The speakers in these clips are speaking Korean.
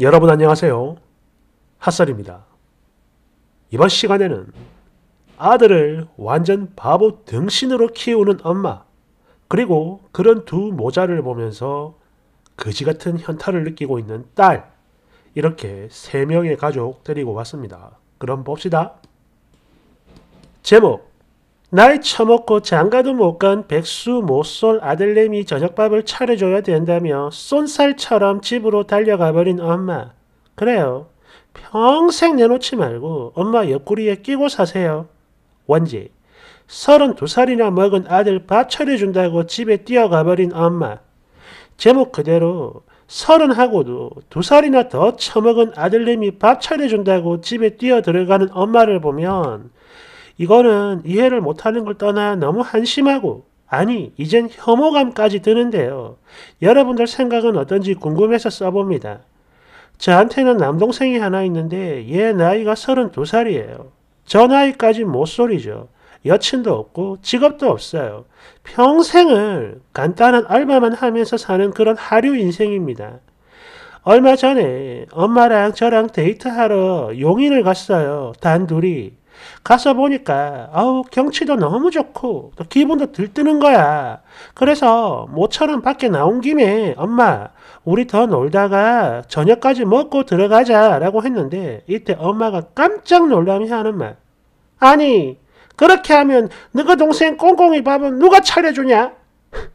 여러분 안녕하세요. 핫설입니다. 이번 시간에는 아들을 완전 바보 등신으로 키우는 엄마 그리고 그런 두 모자를 보면서 거지같은 현타를 느끼고 있는 딸 이렇게 세 명의 가족 데리고 왔습니다. 그럼 봅시다. 제목 날 처먹고 장가도 못 간 백수 모쏠 아들내미 저녁밥을 차려줘야 된다며 쏜살처럼 집으로 달려가 버린 엄마. 그래요. 평생 내놓지 말고 엄마 옆구리에 끼고 사세요. 원지. 32살이나 먹은 아들 밥 차려준다고 집에 뛰어가 버린 엄마. 제목 그대로 서른하고도 두 살이나 더 처먹은 아들내미 밥 차려준다고 집에 뛰어 들어가는 엄마를 보면 이거는 이해를 못하는 걸 떠나 너무 한심하고 아니 이젠 혐오감까지 드는데요. 여러분들 생각은 어떤지 궁금해서 써봅니다. 저한테는 남동생이 하나 있는데 얘 나이가 32살이에요. 저 나이까지 못소리죠. 여친도 없고 직업도 없어요. 평생을 간단한 알바만 하면서 사는 그런 하류 인생입니다. 얼마 전에 엄마랑 저랑 데이트하러 용인을 갔어요. 단둘이. 가서 보니까 아우 경치도 너무 좋고 또 기분도 들뜨는 거야. 그래서 모처럼 밖에 나온 김에 엄마 우리 더 놀다가 저녁까지 먹고 들어가자 라고 했는데 이때 엄마가 깜짝 놀라며 하는 말 아니 그렇게 하면 너가 동생 꽁꽁이 밥은 누가 차려주냐?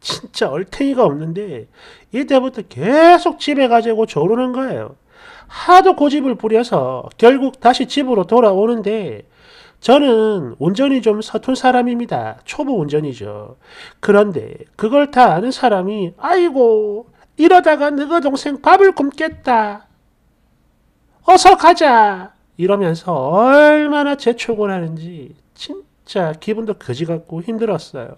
진짜 얼탱이가 없는데 이때부터 계속 집에 가자고 조르는 거예요. 하도 고집을 부려서 결국 다시 집으로 돌아오는데 저는 운전이 좀 서툰 사람입니다. 초보 운전이죠. 그런데 그걸 다 아는 사람이 아이고 이러다가 너가 동생 밥을 굶겠다. 어서 가자. 이러면서 얼마나 재촉을 하는지 진짜 기분도 거지 같고 힘들었어요.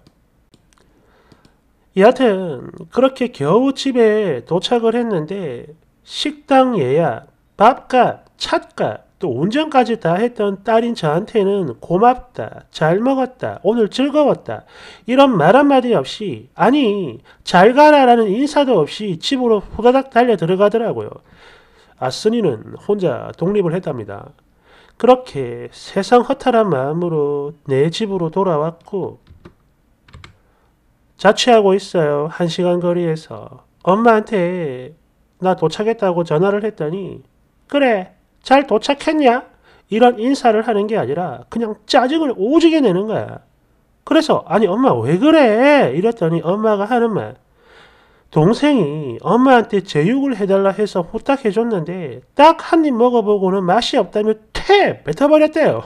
여하튼 그렇게 겨우 집에 도착을 했는데 식당 예약, 밥값, 찻값, 또 운전까지 다 했던 딸인 저한테는 고맙다, 잘 먹었다, 오늘 즐거웠다 이런 말 한마디 없이 아니 잘 가라라는 인사도 없이 집으로 후다닥 달려 들어가더라고요. 아스니는 혼자 독립을 했답니다. 그렇게 세상 허탈한 마음으로 내 집으로 돌아왔고 자취하고 있어요. 한 시간 거리에서 엄마한테 나 도착했다고 전화를 했더니 그래 잘 도착했냐? 이런 인사를 하는 게 아니라 그냥 짜증을 오지게 내는 거야. 그래서 아니 엄마 왜 그래? 이랬더니 엄마가 하는 말 동생이 엄마한테 제육을 해달라 해서 호탁해줬는데 딱 한 입 먹어보고는 맛이 없다며 퇴! 뱉어버렸대요.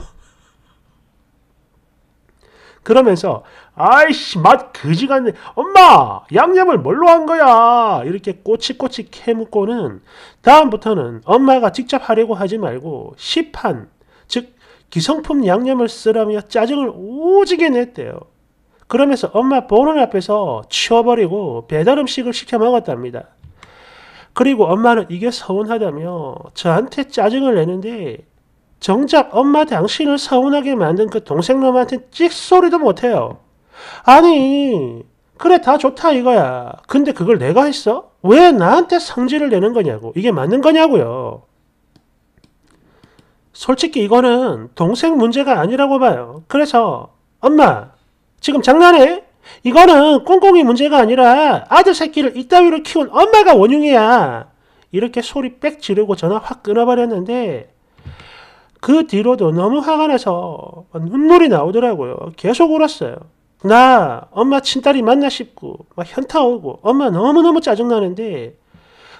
그러면서 아이씨 맛 그지같네 엄마 양념을 뭘로 한 거야 이렇게 꼬치꼬치 캐묻고는 다음부터는 엄마가 직접 하려고 하지 말고 시판 즉 기성품 양념을 쓰라며 짜증을 오지게 냈대요 그러면서 엄마 보는 앞에서 치워버리고 배달 음식을 시켜 먹었답니다 그리고 엄마는 이게 서운하다며 저한테 짜증을 내는데 정작 엄마 당신을 서운하게 만든 그 동생놈한테 찍소리도 못해요 아니, 그래, 다 좋다 이거야. 근데 그걸 내가 했어? 왜 나한테 성질을 내는 거냐고. 이게 맞는 거냐고요. 솔직히 이거는 동생 문제가 아니라고 봐요. 그래서, 엄마, 지금 장난해? 이거는 꽁꽁이 문제가 아니라 아들 새끼를 이따위로 키운 엄마가 원흉이야. 이렇게 소리 빽 지르고 전화 확 끊어버렸는데, 그 뒤로도 너무 화가 나서 눈물이 나오더라고요. 계속 울었어요. 나 엄마 친딸이 맞나 싶고 막 현타 오고 엄마 너무너무 짜증나는데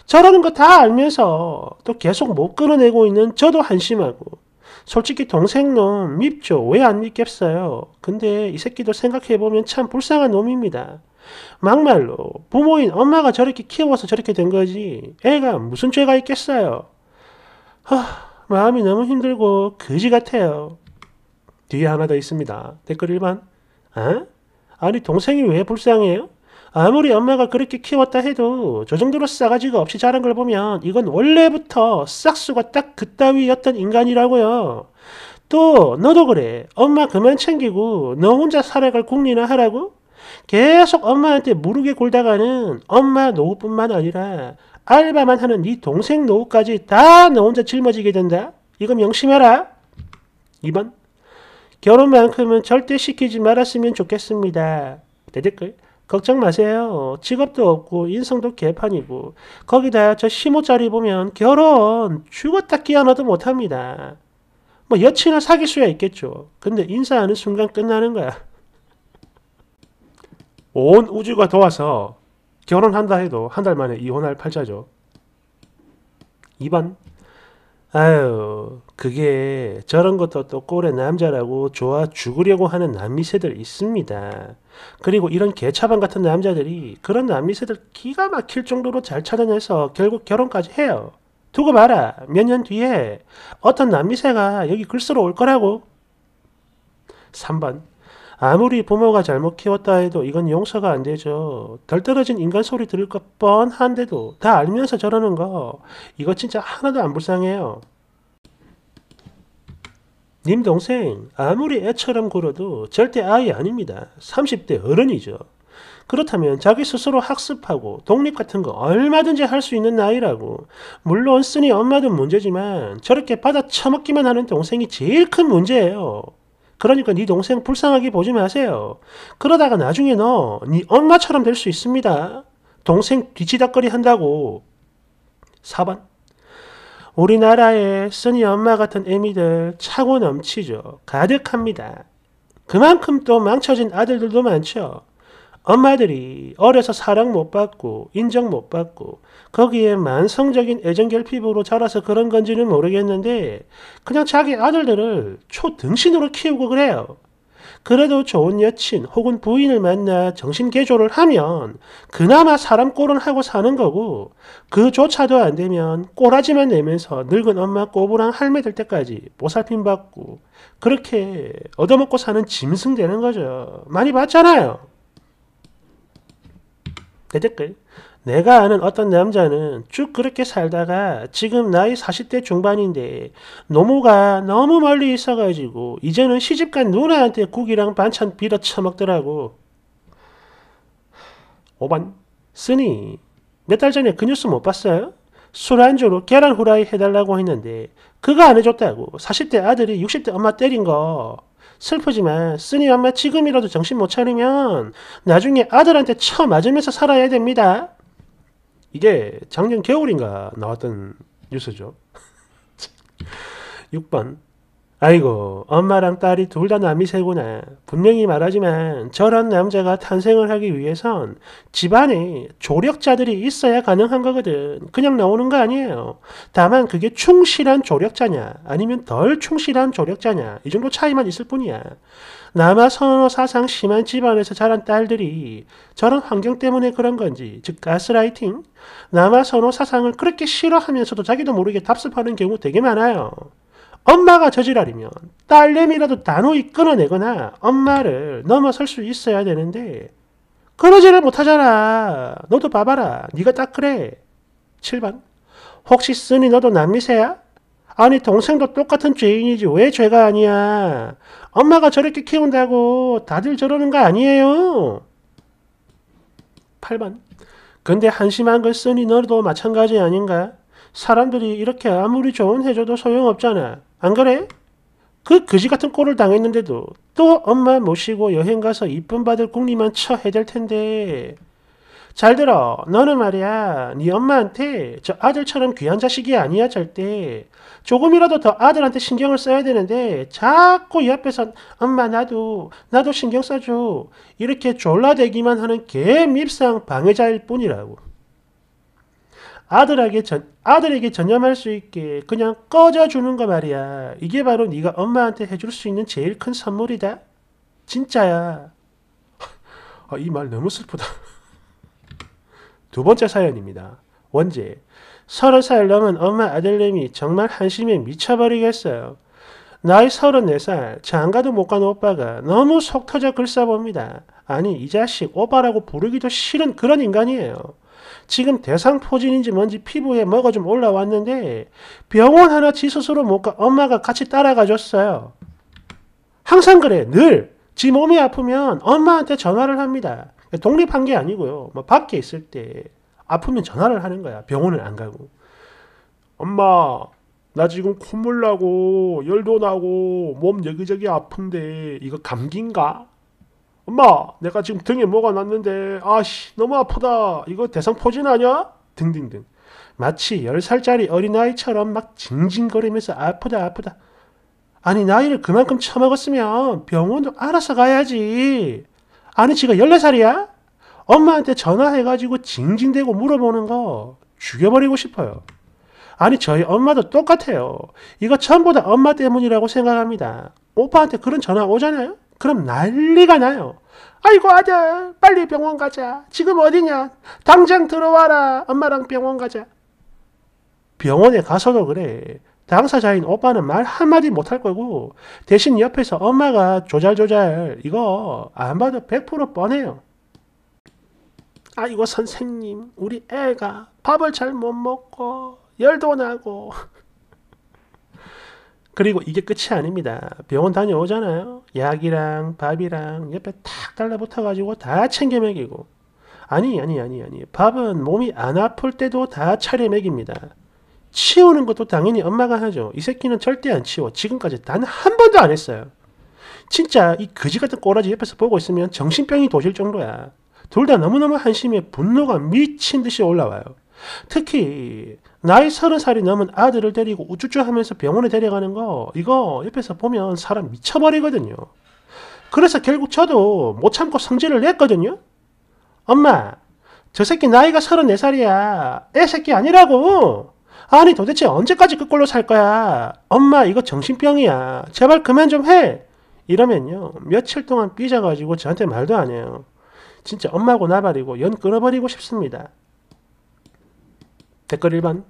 저러는 거 다 알면서 또 계속 못 끌어내고 있는 저도 한심하고 솔직히 동생놈 밉죠. 왜 안 믿겠어요. 근데 이 새끼도 생각해보면 참 불쌍한 놈입니다. 막말로 부모인 엄마가 저렇게 키워서 저렇게 된 거지 애가 무슨 죄가 있겠어요. 하, 마음이 너무 힘들고 그지 같아요. 뒤에 하나 더 있습니다. 댓글 1번. 어? 아니 동생이 왜 불쌍해요? 아무리 엄마가 그렇게 키웠다 해도 저 정도로 싸가지가 없이 자란 걸 보면 이건 원래부터 싹수가 딱 그따위였던 인간이라고요. 또 너도 그래. 엄마 그만 챙기고 너 혼자 살아갈 궁리나 하라고? 계속 엄마한테 무르게 굴다가는 엄마 노후뿐만 아니라 알바만 하는 네 동생 노후까지 다 너 혼자 짊어지게 된다. 이거 명심해라. 2번 결혼만큼은 절대 시키지 말았으면 좋겠습니다. 대댓글. 걱정 마세요. 직업도 없고 인성도 개판이고 거기다 저 15짜리 보면 결혼 죽었다 깨어나도 못합니다. 뭐 여친을 사귈 수야 있겠죠. 근데 인사하는 순간 끝나는 거야. 온 우주가 도와서 결혼한다 해도 한 달 만에 이혼할 팔자죠. 2번 아유 그게 저런 것도 또 꼴의 남자라고 좋아 죽으려고 하는 남미새들 있습니다. 그리고 이런 개차반 같은 남자들이 그런 남미새들 기가 막힐 정도로 잘 찾아내서 결국 결혼까지 해요. 두고 봐라 몇 년 뒤에 어떤 남미새가 여기 글 쓰러 올 거라고. 3번 아무리 부모가 잘못 키웠다 해도 이건 용서가 안 되죠. 덜 떨어진 인간 소리 들을 것 뻔한데도 다 알면서 저러는 거 이거 진짜 하나도 안 불쌍해요. 님 동생 아무리 애처럼 굴어도 절대 아이 아닙니다. 30대 어른이죠. 그렇다면 자기 스스로 학습하고 독립 같은 거 얼마든지 할 수 있는 나이라고. 물론 쓰니 엄마도 문제지만 저렇게 받아 처먹기만 하는 동생이 제일 큰 문제예요. 그러니까 네 동생 불쌍하게 보지 마세요. 그러다가 나중에 너 네 엄마처럼 될 수 있습니다. 동생 뒤치다거리 한다고. 4번. 우리나라에 쓰니 엄마 같은 애미들 차고 넘치죠. 가득합니다. 그만큼 또 망쳐진 아들들도 많죠. 엄마들이 어려서 사랑 못 받고 인정 못 받고 거기에 만성적인 애정 결핍으로 자라서 그런 건지는 모르겠는데 그냥 자기 아들들을 초등신으로 키우고 그래요. 그래도 좋은 여친 혹은 부인을 만나 정신 개조를 하면 그나마 사람 꼴은 하고 사는 거고 그조차도 안 되면 꼬라지만 내면서 늙은 엄마 꼬부랑 할매 될 때까지 보살핌 받고 그렇게 얻어먹고 사는 짐승 되는 거죠. 많이 봤잖아요. 그제걸 내가 아는 어떤 남자는 쭉 그렇게 살다가 지금 나이 40대 중반인데 노모가 너무 멀리 있어가지고 이제는 시집간 누나한테 국이랑 반찬 빌어 처먹더라고. 5번 쓰니 몇 달 전에 그 뉴스 못 봤어요? 술안주로 계란 후라이 해달라고 했는데 그거 안 해줬다고 40대 아들이 60대 엄마 때린 거 슬프지만 쓰니 엄마 지금이라도 정신 못 차리면 나중에 아들한테 쳐 맞으면서 살아야 됩니다. 이게 작년 겨울인가 나왔던 뉴스죠. 6번 아이고 엄마랑 딸이 둘 다 남이 세구나. 분명히 말하지만 저런 남자가 탄생을 하기 위해선 집안에 조력자들이 있어야 가능한 거거든. 그냥 나오는 거 아니에요. 다만 그게 충실한 조력자냐 아니면 덜 충실한 조력자냐 이 정도 차이만 있을 뿐이야. 남아선호 사상 심한 집안에서 자란 딸들이 저런 환경 때문에 그런 건지 즉 가스라이팅 남아선호 사상을 그렇게 싫어하면서도 자기도 모르게 답습하는 경우 되게 많아요. 엄마가 저지랄이면 딸내미라도 단호히 끊어내거나 엄마를 넘어설 수 있어야 되는데 그러지를 못하잖아. 너도 봐봐라. 네가 딱 그래. 7번 혹시 쓰니 너도 남미세야? 아니 동생도 똑같은 죄인이지 왜 죄가 아니야? 엄마가 저렇게 키운다고 다들 저러는 거 아니에요? 8번 근데 한심한 걸 쓰니 너도 마찬가지 아닌가? 사람들이 이렇게 아무리 조언 해줘도 소용없잖아. 안 그래? 그 거지 같은 꼴을 당했는데도 또 엄마 모시고 여행 가서 이쁨 받을 궁리만 쳐 해댈 텐데. 잘 들어. 너는 말이야. 네 엄마한테 저 아들처럼 귀한 자식이 아니야 절대. 조금이라도 더 아들한테 신경을 써야 되는데 자꾸 옆에서 엄마 나도 나도 신경 써줘. 이렇게 졸라대기만 하는 개밉상 방해자일 뿐이라고. 아들에게 전, 아들에게 전념할 수 있게 그냥 꺼져주는 거 말이야. 이게 바로 네가 엄마한테 해줄 수 있는 제일 큰 선물이다. 진짜야. 아, 이 말 너무 슬프다. 두 번째 사연입니다. 원제. 서른 살 넘은 엄마 아들님이 정말 한심에 미쳐버리겠어요. 나이 34살, 장가도 못 가는 오빠가 너무 속 터져 글싸봅니다. 아니, 이 자식 오빠라고 부르기도 싫은 그런 인간이에요. 지금 대상포진인지 뭔지 피부에 뭐가 좀 올라왔는데 병원 하나 지 스스로 못 가. 엄마가 같이 따라가 줬어요. 항상 그래. 늘. 지 몸이 아프면 엄마한테 전화를 합니다. 독립한 게 아니고요. 뭐 밖에 있을 때 아프면 전화를 하는 거야. 병원을 안 가고. 엄마, 나 지금 콧물 나고 열도 나고 몸 여기저기 아픈데 이거 감기인가? 엄마 내가 지금 등에 뭐가 났는데 아씨 너무 아프다 이거 대상포진 아냐? 등등등 마치 10살짜리 어린아이처럼 막 징징거리면서 아프다 아프다 아니 나이를 그만큼 처먹었으면 병원도 알아서 가야지 아니 지가 14살이야? 엄마한테 전화해가지고 징징대고 물어보는 거 죽여버리고 싶어요 아니 저희 엄마도 똑같아요 이거 전부 다 엄마 때문이라고 생각합니다 오빠한테 그런 전화 오잖아요 그럼 난리가 나요. 아이고 아들 빨리 병원 가자. 지금 어디냐? 당장 들어와라. 엄마랑 병원 가자. 병원에 가서도 그래. 당사자인 오빠는 말 한마디 못할 거고 대신 옆에서 엄마가 조잘조잘 이거 안 봐도 100% 뻔해요. 아이고 선생님 우리 애가 밥을 잘 못 먹고 열도 나고 그리고 이게 끝이 아닙니다. 병원 다녀오잖아요. 약이랑 밥이랑 옆에 탁 달라붙어가지고 다 챙겨 먹이고. 아니, 아니, 아니, 아니. 밥은 몸이 안 아플 때도 다 차려 먹입니다. 치우는 것도 당연히 엄마가 하죠. 이 새끼는 절대 안 치워. 지금까지 단 한 번도 안 했어요. 진짜 이 거지 같은 꼬라지 옆에서 보고 있으면 정신병이 도실 정도야. 둘 다 너무너무 한심해 분노가 미친 듯이 올라와요. 특히 나이 서른 살이 넘은 아들을 데리고 우쭈쭈하면서 병원에 데려가는 거 이거 옆에서 보면 사람 미쳐버리거든요. 그래서 결국 저도 못 참고 성질을 냈거든요. 엄마, 저 새끼 나이가 서른네 살이야. 애 새끼 아니라고. 아니 도대체 언제까지 그꼴로 살 거야? 엄마 이거 정신병이야. 제발 그만 좀 해. 이러면요 며칠 동안 삐져가지고 저한테 말도 안 해요. 진짜 엄마고 하 나발이고 연 끊어버리고 싶습니다. 댓글 1번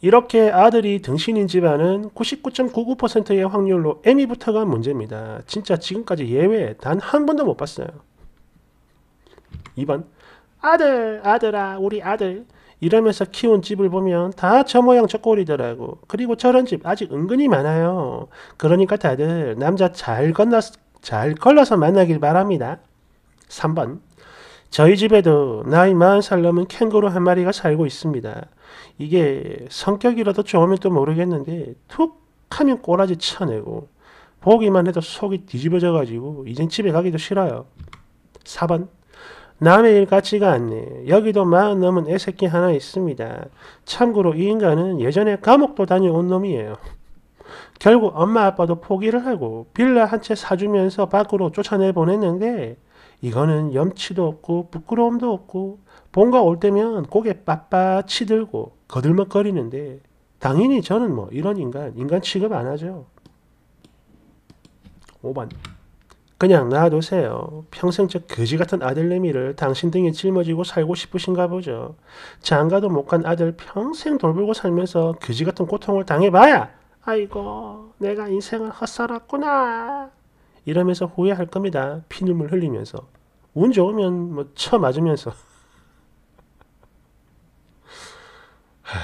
이렇게 아들이 등신인 집안은 99.99%의 확률로 m 미부터가 문제입니다. 진짜 지금까지 예외 단 한 번도 못 봤어요. 2번 아들 아들아 우리 아들 이러면서 키운 집을 보면 다 저 모양 저 꼴이더라고. 그리고 저런 집 아직 은근히 많아요. 그러니까 다들 남자 잘건너잘 걸러서 만나길 바랍니다. 3번 저희 집에도 나이 4 0살 넘은 캥거루 한 마리가 살고 있습니다. 이게 성격이라도 좋으면 또 모르겠는데 툭 하면 꼬라지 쳐내고 보기만 해도 속이 뒤집어져가지고 이젠 집에 가기도 싫어요. 4번 남의 일 같지가 않네. 여기도 마흔 넘은 애새끼 하나 있습니다. 참고로 이 인간은 예전에 감옥도 다녀온 놈이에요. 결국 엄마 아빠도 포기를 하고 빌라 한 채 사주면서 밖으로 쫓아내 보냈는데 이거는 염치도 없고 부끄러움도 없고 본가 올 때면 고개 빳빳이 들고 거들먹거리는데 당연히 저는 뭐 이런 인간 인간 취급 안 하죠. 5번 그냥 놔두세요. 평생적 거지 같은 아들내미를 당신 등에 짊어지고 살고 싶으신가 보죠. 장가도 못 간 아들 평생 돌보고 살면서 거지 같은 고통을 당해봐야 아이고 내가 인생을 헛살았구나 이러면서 후회할 겁니다. 피눈물 흘리면서 운 좋으면 뭐쳐 맞으면서 하...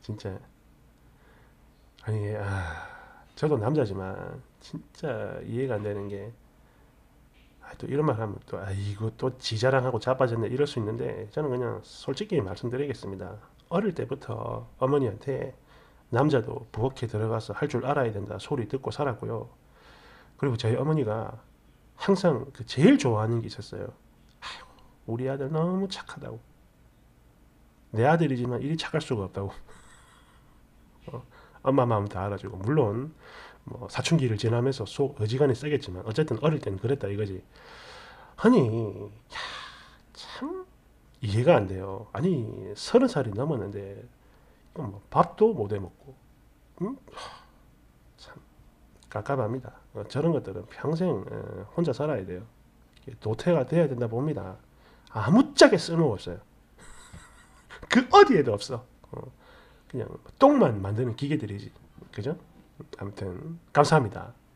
진짜 아니 아 저도 남자지만 진짜 이해가 안 되는 게 아, 또 이런 말 하면 또 아이고 또 지자랑하고 자빠졌네 이럴 수 있는데 저는 그냥 솔직히 말씀드리겠습니다 어릴 때부터 어머니한테 남자도 부엌에 들어가서 할 줄 알아야 된다 소리 듣고 살았고요 그리고 저희 어머니가 항상 그 제일 좋아하는 게 있었어요. 아이고, 우리 아들 너무 착하다고. 내 아들이지만 이리 착할 수가 없다고. 어, 엄마 마음 다 알아주고 물론 뭐 사춘기를 지나면서 속 어지간히 세겠지만 어쨌든 어릴 땐 그랬다 이거지. 아니 야, 참 이해가 안 돼요. 아니 서른 살이 넘었는데 뭐 밥도 못 해먹고 음? 참 깝깝합니다. 어, 저런 것들은 평생 어, 혼자 살아야 돼요. 도태가 돼야 된다 봅니다. 아무짝에 쓸모 없어요. 그 어디에도 없어. 어, 그냥 똥만 만드는 기계들이지. 그죠? 아무튼 감사합니다.